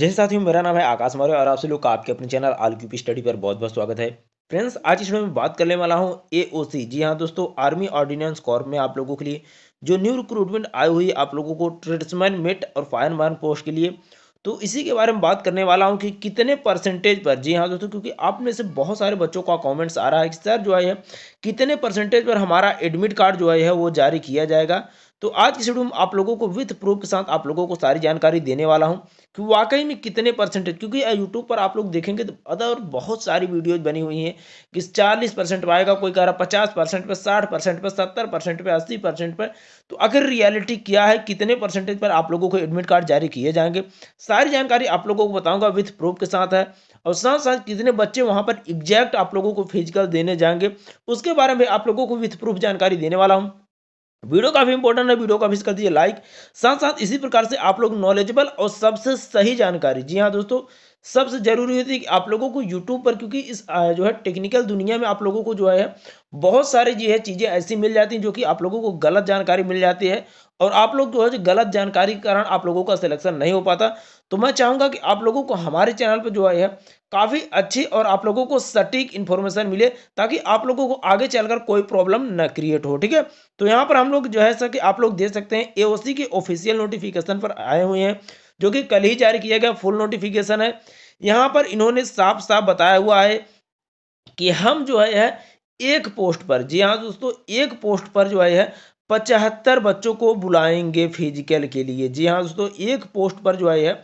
जैसे साथियों मेरा नाम है आकाश मौर्य और आप सभी लोग का आपके अपने चैनल आल क्यूपी स्टडी पर बहुत बहुत स्वागत है फ्रेंड्स आज इस वीडियो में बात करने वाला हूं एओसी जी हां दोस्तों आर्मी ऑर्डिनेंस कॉर्प में आप लोगों के लिए जो न्यू रिक्रूटमेंट आई हुई आप लोगों को ट्रेड्समैन मेट और फायरमैन पोस्ट के लिए तो इसी के बारे में बात करने वाला हूँ कि कितने परसेंटेज पर जी हाँ दोस्तों क्योंकि आप में से बहुत सारे बच्चों का कॉमेंट्स आ रहा है कि सर जो है कितने परसेंटेज पर हमारा एडमिट कार्ड जो है वो जारी किया जाएगा तो आज की वीडियो में आप लोगों को विथ प्रूफ के साथ आप लोगों को सारी जानकारी देने वाला हूं कि वाकई में कितने परसेंटेज क्योंकि यूट्यूब पर आप लोग देखेंगे तो अदर बहुत सारी वीडियोज बनी हुई हैं कि चालीस परसेंट पर आएगा कोई कह रहा पचास परसेंट पर साठ परसेंट पर सत्तर परसेंट पर अस्सी परसेंट पर तो अगर रियलिटी क्या है कितने परसेंटेज पर आप लोगों को एडमिट कार्ड जारी किए जाएंगे सारी जानकारी आप लोगों को बताऊँगा विथ प्रूफ के साथ है और साथ साथ कितने बच्चे वहाँ पर एग्जैक्ट आप लोगों को फिजिकल देने जाएंगे उसके बारे में आप लोगों को विथ प्रूफ जानकारी देने वाला हूँ वीडियो काफी इंपॉर्टेंट है वीडियो काफी कर दीजिए लाइक साथ साथ इसी प्रकार से आप लोग नॉलेजेबल और सबसे सही जानकारी जी हाँ दोस्तों सबसे ज़रूरी होती है कि आप लोगों को यूट्यूब पर क्योंकि इस जो है टेक्निकल दुनिया में आप लोगों को जो है बहुत सारी जो है चीज़ें ऐसी मिल जाती हैं जो कि आप लोगों को गलत जानकारी मिल जाती है और आप लोग जो है गलत जानकारी के कारण आप लोगों का सिलेक्शन नहीं हो पाता तो मैं चाहूँगा कि आप लोगों को हमारे चैनल पर जो है काफ़ी अच्छी और आप लोगों को सटीक इन्फॉर्मेशन मिले ताकि आप लोगों को आगे चलकर कोई प्रॉब्लम न क्रिएट हो ठीक है तो यहाँ पर हम लोग जो है सर कि आप लोग दे सकते हैं एओसी के ऑफिशियल नोटिफिकेशन पर आए हुए हैं जो कि कल ही जारी किया गया फुल नोटिफिकेशन है यहाँ पर इन्होंने साफ साफ बताया हुआ है कि हम जो है एक पोस्ट पर जी हाँ दोस्तों एक पोस्ट पर जो है पचहत्तर बच्चों को बुलाएंगे फिजिकल के लिए जी हाँ दोस्तों एक पोस्ट पर जो है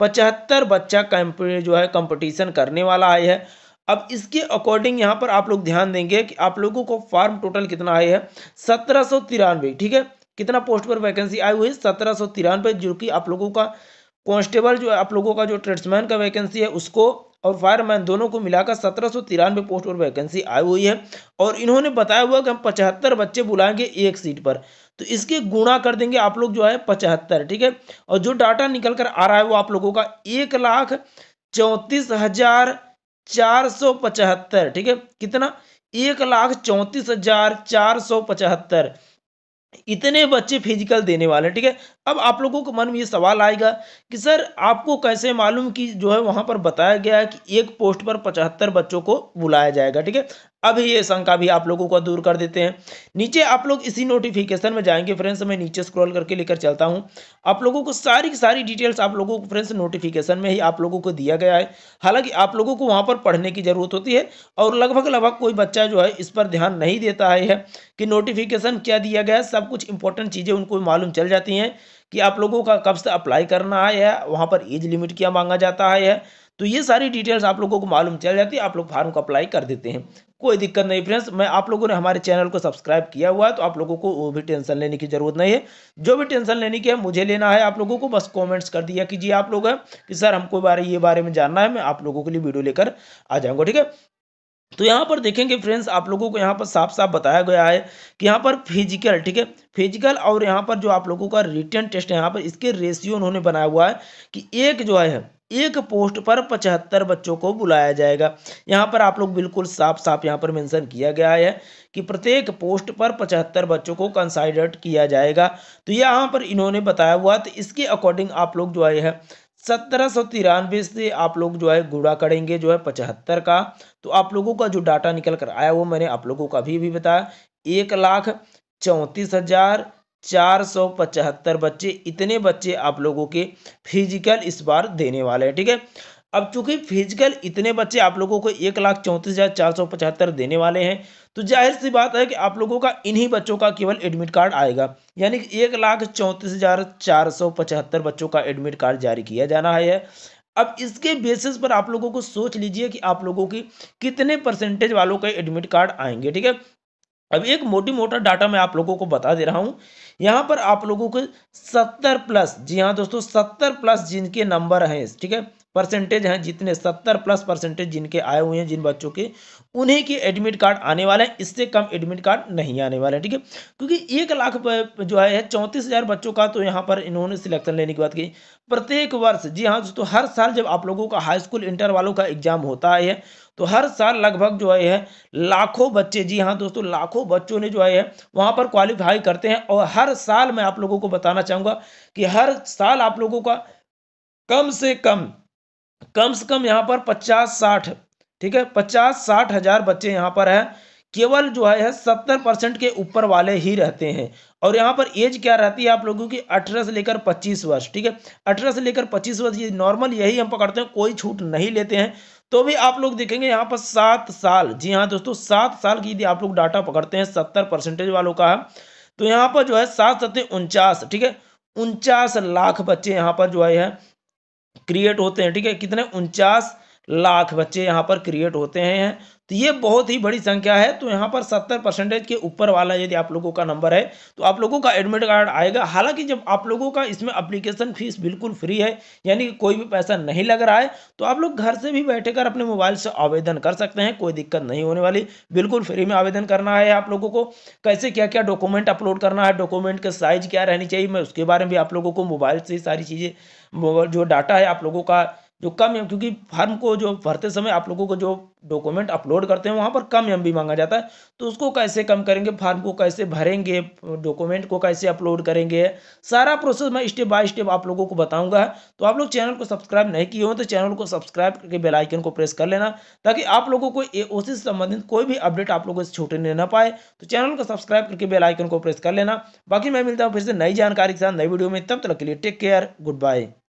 पचहत्तर बच्चा कैंप जो है कंपटीशन करने वाला आया है अब इसके अकॉर्डिंग यहाँ पर आप लोग ध्यान देंगे कि आप लोगों को फॉर्म टोटल कितना आया है सत्रह सौ तिरानवे ठीक है कितना पोस्ट पर वैकेंसी आई हुई है सत्रह सौ तिरानवे जो कि आप लोगों का कांस्टेबल जो आप लोगों का जो ट्रेड्समैन का वैकेंसी है उसको और फायरमैन दोनों को मिलाकर सत्रह सौ तिरानवे पोस्ट और वैकेंसी आई हुई है और इन्होंने बताया हुआ कि हम पचहत्तर बच्चे बुलाएंगे एक सीट पर तो इसके गुणा कर देंगे आप लोग जो है पचहत्तर ठीक है और जो डाटा निकल कर आ रहा है वो आप लोगों का एक लाख चौंतीस हजार चार सौ पचहत्तर ठीक है कितना एक लाख चौंतीस हजार चार सौ पचहत्तर इतने बच्चे फिजिकल देने वाले हैं ठीक है अब आप लोगों के मन में ये सवाल आएगा कि सर आपको कैसे मालूम कि जो है वहाँ पर बताया गया है कि एक पोस्ट पर पचहत्तर बच्चों को बुलाया जाएगा ठीक है अब ये शंका भी आप लोगों को दूर कर देते हैं नीचे आप लोग इसी नोटिफिकेशन में जाएंगे फ्रेंड्स मैं नीचे स्क्रॉल करके लेकर चलता हूँ आप लोगों को सारी की सारी डिटेल्स आप लोगों को फ्रेंड्स नोटिफिकेशन में ही आप लोगों को दिया गया है हालांकि आप लोगों को वहाँ पर पढ़ने की ज़रूरत होती है और लगभग लगभग कोई बच्चा जो है इस पर ध्यान नहीं देता है कि नोटिफिकेशन क्या दिया गया सब कुछ इंपॉर्टेंट चीज़ें उनको मालूम चल जाती हैं कि आप लोगों का कब से अप्लाई करना है वहाँ पर एज लिमिट क्या मांगा जाता है तो ये सारी डिटेल्स आप लोगों को मालूम चल जाती है आप लोग फार्म को अप्लाई कर देते हैं कोई दिक्कत नहीं फ्रेंड्स मैं आप लोगों ने हमारे चैनल को सब्सक्राइब किया हुआ है तो आप लोगों को वो भी टेंशन लेने की जरूरत नहीं है जो भी टेंशन लेने की है मुझे लेना है आप लोगों को बस कमेंट्स कर दिया कीजिए आप लोग कि सर हमको बारे ये बारे में जानना है मैं आप लोगों के लिए वीडियो लेकर आ जाऊँगा ठीक है तो यहाँ पर देखेंगे फ्रेंड्स आप लोगों को यहाँ पर साफ साफ बताया गया है कि यहाँ पर फिजिकल ठीक है फिजिकल और यहाँ पर जो आप लोगों का रिटर्न टेस्ट है यहाँ पर इसके रेशियो उन्होंने बनाया हुआ है कि एक जो है एक पोस्ट पर पचहत्तर बच्चों को बुलाया जाएगा यहाँ पर आप लोग बिल्कुल साफ साफ यहाँ पर मेंशन किया गया है कि प्रत्येक पोस्ट पर पचहत्तर बच्चों को कंसाइडर्ड किया जाएगा तो यहाँ पर इन्होंने बताया हुआ तो इसके अकॉर्डिंग आप लोग जो है सत्रह सौ तिरानवे से आप लोग जो है गुड़ा करेंगे जो है पचहत्तर का तो आप लोगों का जो डाटा निकल कर आया वो मैंने आप लोगों का अभी भी बताया एक लाख चौंतीस हजार चार सौ पचहत्तर बच्चे इतने बच्चे आप लोगों के फिजिकल इस बार देने वाले हैं ठीक है अब चूंकि फिजिकल इतने बच्चे आप लोगों को एक लाख चौंतीस हज़ार चार सौ पचहत्तर देने वाले हैं तो जाहिर सी बात है कि आप लोगों का इन्हीं बच्चों का केवल एडमिट कार्ड आएगा यानी कि एक लाख चौंतीस हज़ार चार सौ पचहत्तर बच्चों का एडमिट कार्ड जारी किया जाना है अब इसके बेसिस पर आप लोगों को सोच लीजिए कि आप लोगों की कितने परसेंटेज वालों का एडमिट कार्ड आएंगे ठीक है अब एक मोटी मोटा डाटा मैं आप लोगों को बता दे रहा हूँ यहाँ पर आप लोगों को सत्तर प्लस जी हाँ दोस्तों सत्तर प्लस जिनके नंबर हैं ठीक है परसेंटेज हैं जितने सत्तर प्लस परसेंटेज जिनके आए हुए हैं जिन बच्चों के उन्हीं के एडमिट कार्ड आने वाले हैं इससे कम एडमिट कार्ड नहीं आने वाले हैं ठीक है क्योंकि एक लाख जो है चौंतीस हज़ार बच्चों का तो यहाँ पर इन्होंने सिलेक्शन लेने की बात की प्रत्येक वर्ष जी हाँ दोस्तों हर साल जब आप लोगों का हाई स्कूल इंटर वालों का एग्जाम होता है तो हर साल लगभग जो है लाखों बच्चे जी हाँ दोस्तों लाखों बच्चों ने जो है वहाँ पर क्वालिफाई करते हैं और हर साल मैं आप लोगों को बताना चाहूँगा कि हर साल आप लोगों का कम से कम कम से कम यहाँ पर पचास साठ ठीक है पचास साठ हजार बच्चे यहाँ पर है केवल जो है सत्तर परसेंट के ऊपर वाले ही रहते हैं और यहाँ पर एज क्या रहती है आप लोगों की अठारह से लेकर पच्चीस वर्ष ठीक है अठारह से लेकर पच्चीस वर्ष ये नॉर्मल यही हम पकड़ते हैं कोई छूट नहीं लेते हैं तो भी आप लोग देखेंगे यहाँ पर सात साल जी हाँ दोस्तों सात साल की यदि आप लोग डाटा पकड़ते हैं सत्तर परसेंटेज वालों का है तो यहाँ पर जो है सात सत्य उनचास ठीक है उनचास लाख बच्चे यहाँ पर जो है क्रिएट होते हैं ठीक है कितने उनचास लाख बच्चे यहाँ पर क्रिएट होते हैं तो ये बहुत ही बड़ी संख्या है तो यहाँ पर सत्तर परसेंटेज के ऊपर वाला यदि आप लोगों का नंबर है तो आप लोगों का एडमिट कार्ड आएगा हालांकि जब आप लोगों का इसमें अप्लीकेशन फीस बिल्कुल फ्री है यानी कि कोई भी पैसा नहीं लग रहा है तो आप लोग घर से भी बैठे कर अपने मोबाइल से आवेदन कर सकते हैं कोई दिक्कत नहीं होने वाली बिल्कुल फ्री में आवेदन करना है आप लोगों को कैसे क्या क्या डॉक्यूमेंट अपलोड करना है डॉक्यूमेंट का साइज क्या रहनी चाहिए मैं उसके बारे में भी आप लोगों को मोबाइल से सारी चीज़ें जो डाटा है आप लोगों का जो कम एम क्योंकि फॉर्म को जो भरते समय आप लोगों को जो डॉक्यूमेंट अपलोड करते हैं वहाँ पर कम एम मांगा जाता है तो उसको कैसे कम करेंगे फॉर्म को कैसे भरेंगे डॉक्यूमेंट को कैसे अपलोड करेंगे सारा प्रोसेस मैं स्टेप बाय स्टेप आप लोगों को बताऊंगा तो आप लोग चैनल को सब्सक्राइब नहीं किए हो तो चैनल को सब्सक्राइब करके बेलाइकन को प्रेस कर लेना ताकि आप लोगों को ए से संबंधित कोई भी अपडेट आप लोगों से छूटने ना पाए तो चैनल को सब्सक्राइब करके बेलाइकन को प्रेस कर लेना बाकी मैं मिलता हूँ फिर से नई जानकारी के साथ नई वीडियो में तब तक के लिए टेक केयर गुड बाय